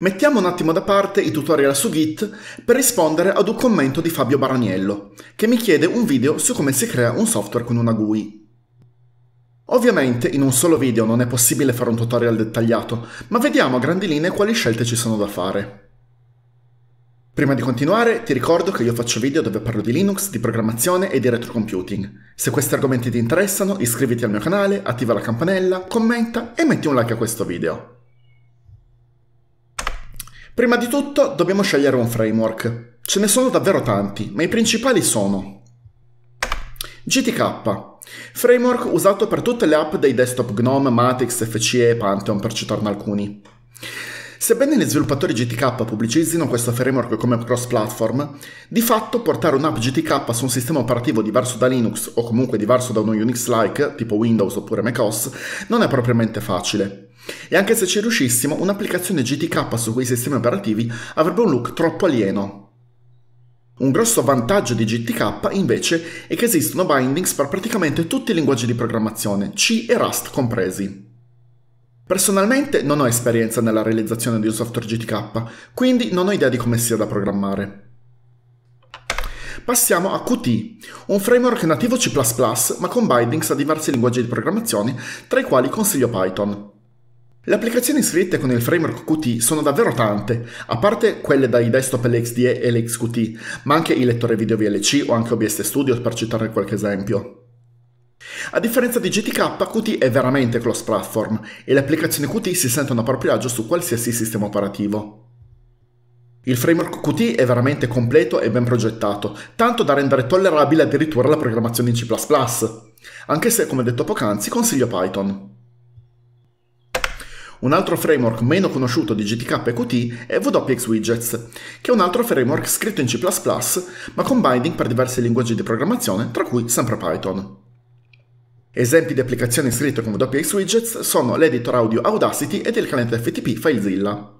Mettiamo un attimo da parte i tutorial su Git per rispondere ad un commento di Fabio Baraniello, che mi chiede un video su come si crea un software con una GUI. Ovviamente in un solo video non è possibile fare un tutorial dettagliato, ma vediamo a grandi linee quali scelte ci sono da fare. Prima di continuare ti ricordo che io faccio video dove parlo di Linux, di programmazione e di retrocomputing. Se questi argomenti ti interessano iscriviti al mio canale, attiva la campanella, commenta e metti un like a questo video. Prima di tutto dobbiamo scegliere un framework. Ce ne sono davvero tanti, ma i principali sono GTK, framework usato per tutte le app dei desktop GNOME, Matix, FCE e Pantheon per citarne alcuni. Sebbene gli sviluppatori GTK pubblicizzino questo framework come cross-platform, di fatto portare un'app GTK su un sistema operativo diverso da Linux o comunque diverso da uno Unix-like, tipo Windows oppure macOS, non è propriamente facile. E anche se ci riuscissimo, un'applicazione GTK su quei sistemi operativi avrebbe un look troppo alieno. Un grosso vantaggio di GTK invece è che esistono bindings per praticamente tutti i linguaggi di programmazione, C e Rust compresi. Personalmente non ho esperienza nella realizzazione di un software GTK, quindi non ho idea di come sia da programmare. Passiamo a Qt, un framework nativo C++ ma con bindings a diversi linguaggi di programmazione, tra i quali consiglio Python. Le applicazioni scritte con il framework Qt sono davvero tante, a parte quelle dai desktop LXDE e LXQt, ma anche i lettori video VLC o anche OBS Studio per citarne qualche esempio. A differenza di GTK, Qt è veramente cross-platform e le applicazioni Qt si sentono a proprio agio su qualsiasi sistema operativo. Il framework Qt è veramente completo e ben progettato, tanto da rendere tollerabile addirittura la programmazione in C++, anche se, come detto poc'anzi, consiglio Python. Un altro framework meno conosciuto di GTK e Qt è WX Widgets, che è un altro framework scritto in C++ ma con binding per diversi linguaggi di programmazione, tra cui sempre Python. Esempi di applicazioni scritte con WX Widgets sono l'editor audio Audacity ed il client FTP FileZilla.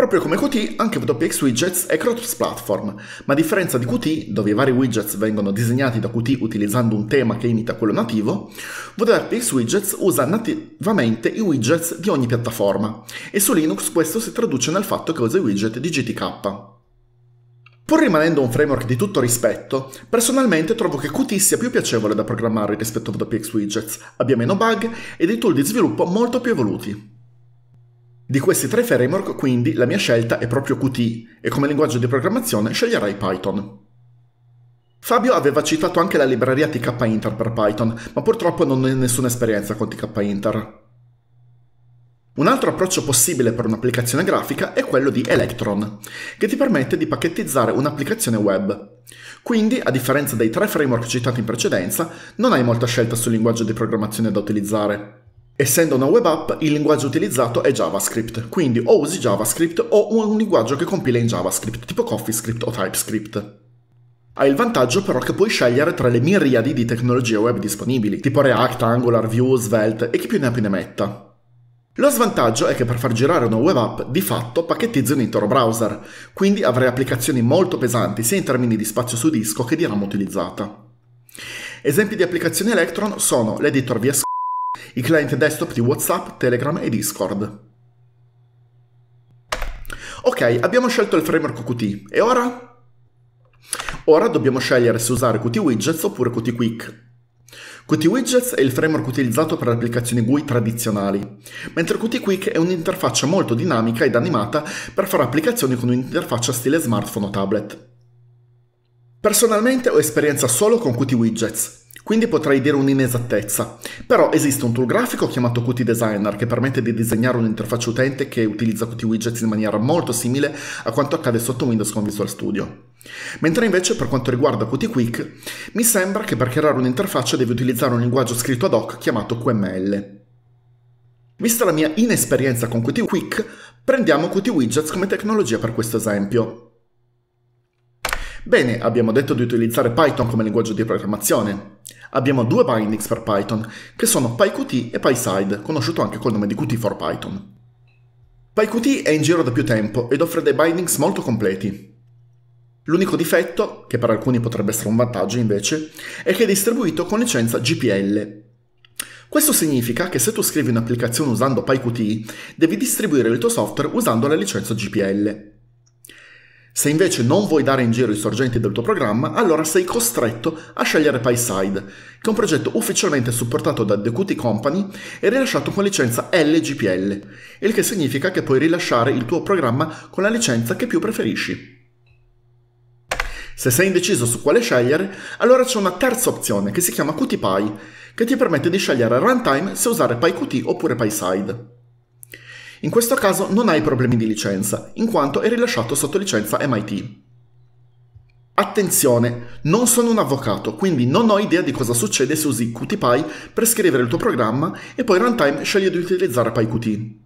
Proprio come Qt, anche WPX Widgets è cross-platform, ma a differenza di Qt, dove i vari widgets vengono disegnati da Qt utilizzando un tema che imita quello nativo, WPX Widgets usa nativamente i widgets di ogni piattaforma, e su Linux questo si traduce nel fatto che usa i widget di GTK. Pur rimanendo un framework di tutto rispetto, personalmente trovo che Qt sia più piacevole da programmare rispetto a WPX Widgets, abbia meno bug e dei tool di sviluppo molto più evoluti. Di questi tre framework, quindi, la mia scelta è proprio Qt e come linguaggio di programmazione sceglierai Python. Fabio aveva citato anche la libreria tkinter per Python, ma purtroppo non ho nessuna esperienza con tkinter. Un altro approccio possibile per un'applicazione grafica è quello di Electron, che ti permette di pacchettizzare un'applicazione web. Quindi, a differenza dei tre framework citati in precedenza, non hai molta scelta sul linguaggio di programmazione da utilizzare, Essendo una web app, il linguaggio utilizzato è JavaScript, quindi o usi JavaScript o un linguaggio che compila in JavaScript, tipo CoffeeScript o TypeScript. Hai il vantaggio però che puoi scegliere tra le miriadi di tecnologie web disponibili, tipo React, Angular, Vue, Svelte e chi più ne ha più ne metta. Lo svantaggio è che per far girare una web app di fatto pacchettizzi un intero browser, quindi avrai applicazioni molto pesanti sia in termini di spazio su disco che di RAM utilizzata. Esempi di applicazioni Electron sono l'editor VS i clienti desktop di WhatsApp, Telegram e Discord. Ok, abbiamo scelto il framework Qt e ora? Ora dobbiamo scegliere se usare Qt Widgets oppure Qt Quick. Qt Widgets è il framework utilizzato per le applicazioni GUI tradizionali, mentre Qt Quick è un'interfaccia molto dinamica ed animata per fare applicazioni con un'interfaccia stile smartphone o tablet. Personalmente ho esperienza solo con Qt Widgets, quindi potrei dire un'inesattezza. Però esiste un tool grafico chiamato Qt Designer che permette di disegnare un'interfaccia utente che utilizza Qt Widgets in maniera molto simile a quanto accade sotto Windows con Visual Studio. Mentre invece per quanto riguarda Qt Quick, mi sembra che per creare un'interfaccia devi utilizzare un linguaggio scritto ad hoc chiamato QML. Vista la mia inesperienza con Qt Quick, prendiamo Qt Widgets come tecnologia per questo esempio. Bene, abbiamo detto di utilizzare Python come linguaggio di programmazione abbiamo due bindings per Python, che sono PyQt e PySide, conosciuto anche col nome di Qt for Python. PyQt è in giro da più tempo ed offre dei bindings molto completi. L'unico difetto, che per alcuni potrebbe essere un vantaggio invece, è che è distribuito con licenza GPL. Questo significa che se tu scrivi un'applicazione usando PyQt, devi distribuire il tuo software usando la licenza GPL. Se invece non vuoi dare in giro i sorgenti del tuo programma, allora sei costretto a scegliere PySide, che è un progetto ufficialmente supportato da The Qt Company e rilasciato con licenza LGPL, il che significa che puoi rilasciare il tuo programma con la licenza che più preferisci. Se sei indeciso su quale scegliere, allora c'è una terza opzione che si chiama QtPy, che ti permette di scegliere runtime se usare PyQt oppure PySide. In questo caso non hai problemi di licenza, in quanto è rilasciato sotto licenza MIT. Attenzione, non sono un avvocato, quindi non ho idea di cosa succede se usi QtPy per scrivere il tuo programma e poi runtime sceglie di utilizzare PyQt.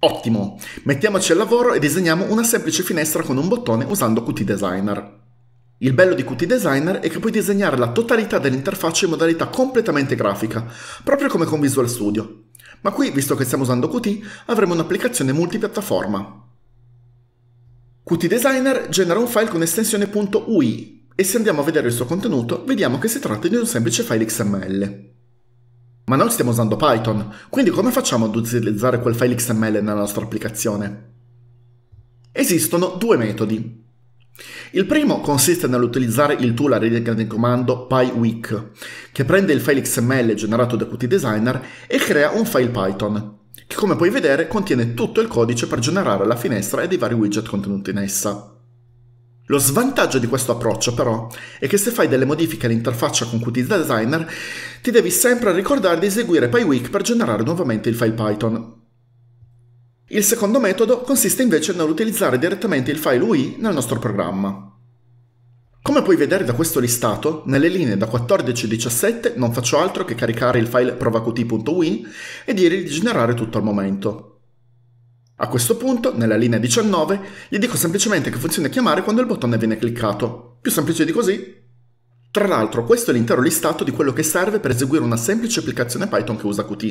Ottimo, mettiamoci al lavoro e disegniamo una semplice finestra con un bottone usando Qt Designer. Il bello di Qt Designer è che puoi disegnare la totalità dell'interfaccia in modalità completamente grafica, proprio come con Visual Studio, ma qui, visto che stiamo usando Qt, avremo un'applicazione multipiattaforma. Qt Designer genera un file con estensione .ui e se andiamo a vedere il suo contenuto vediamo che si tratta di un semplice file XML. Ma noi stiamo usando Python, quindi come facciamo ad utilizzare quel file XML nella nostra applicazione? Esistono due metodi, il primo consiste nell'utilizzare il tool a riga di comando PyWeek, che prende il file XML generato da Qt Designer e crea un file Python, che come puoi vedere contiene tutto il codice per generare la finestra e dei vari widget contenuti in essa. Lo svantaggio di questo approccio però è che se fai delle modifiche all'interfaccia con Qt Designer ti devi sempre ricordare di eseguire PyWeek per generare nuovamente il file Python, il secondo metodo consiste invece nell'utilizzare direttamente il file UI nel nostro programma. Come puoi vedere da questo listato, nelle linee da 14 a 17 non faccio altro che caricare il file provacut.win e dirgli di generare tutto al momento. A questo punto, nella linea 19, gli dico semplicemente che funzione chiamare quando il bottone viene cliccato. Più semplice di così. Tra l'altro, questo è l'intero listato di quello che serve per eseguire una semplice applicazione Python che usa Qt.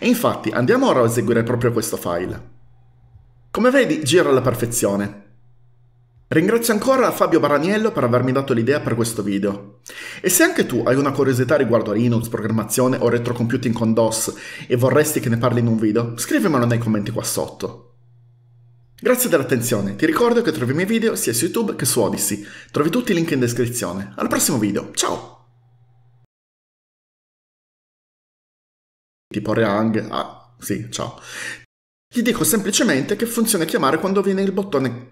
E infatti, andiamo ora a eseguire proprio questo file. Come vedi, gira alla perfezione. Ringrazio ancora Fabio Baraniello per avermi dato l'idea per questo video. E se anche tu hai una curiosità riguardo a Linux, programmazione o retrocomputing con DOS e vorresti che ne parli in un video, scrivimelo nei commenti qua sotto. Grazie dell'attenzione, ti ricordo che trovi i miei video sia su YouTube che su Odyssey, trovi tutti i link in descrizione. Al prossimo video, ciao! Tipo Reang, ah, sì, ciao. Gli dico semplicemente che funzione chiamare quando viene il bottone